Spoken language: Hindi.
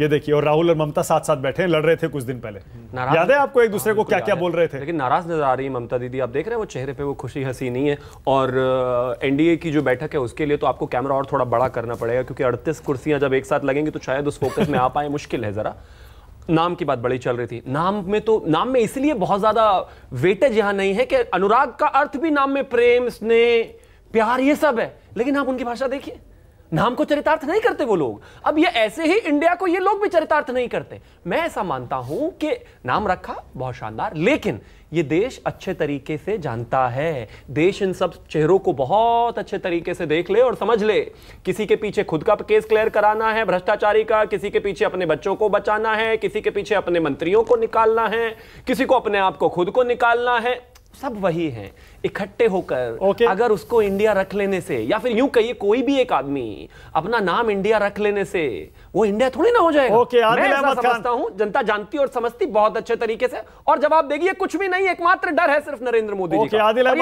ये देखिए और राहुल और ममता साथ साथ बैठे हैं लड़ रहे थे कुछ दिन पहले याद है आपको एक दूसरे को तो क्या क्या बोल रहे थे लेकिन नाराज नजर आ रही है ममता दीदी आप देख रहे हैं वो चेहरे पे वो खुशी हंसी नहीं है और एनडीए की जो बैठक है उसके लिए तो आपको कैमरा और थोड़ा बड़ा करना पड़ेगा क्योंकि अड़तीस कुर्सियां जब एक साथ लगेंगी तो शायद उस फोकस में आ पाए मुश्किल है जरा नाम की बात बड़ी चल रही थी नाम में तो नाम में इसलिए बहुत ज्यादा वेटेज यहां नहीं है कि अनुराग का अर्थ भी नाम में प्रेम स्नेह प्यार ये सब है लेकिन आप उनकी भाषा देखिए नाम को चरितार्थ नहीं करते वो लोग अब ये ऐसे ही इंडिया को ये लोग भी चरितार्थ नहीं करते मैं ऐसा मानता हूं कि नाम रखा बहुत शानदार लेकिन ये देश अच्छे तरीके से जानता है देश इन सब चेहरों को बहुत अच्छे तरीके से देख ले और समझ ले किसी के पीछे खुद का केस क्लियर कराना है भ्रष्टाचारी का किसी के पीछे अपने बच्चों को बचाना है किसी के पीछे अपने मंत्रियों को निकालना है किसी को अपने आप को खुद को निकालना है सब वही हैं इकट्ठे होकर okay. अगर उसको इंडिया रख लेने से या फिर यूं कहिए कोई भी एक आदमी अपना नाम इंडिया रख लेने से वो इंडिया थोड़ी ना हो जाएगा okay, मैं ऐसा समझता हूं जनता जानती और समझती बहुत अच्छे तरीके से और जवाब देगी कुछ भी नहीं एकमात्र डर है सिर्फ नरेंद्र मोदी okay, जी का।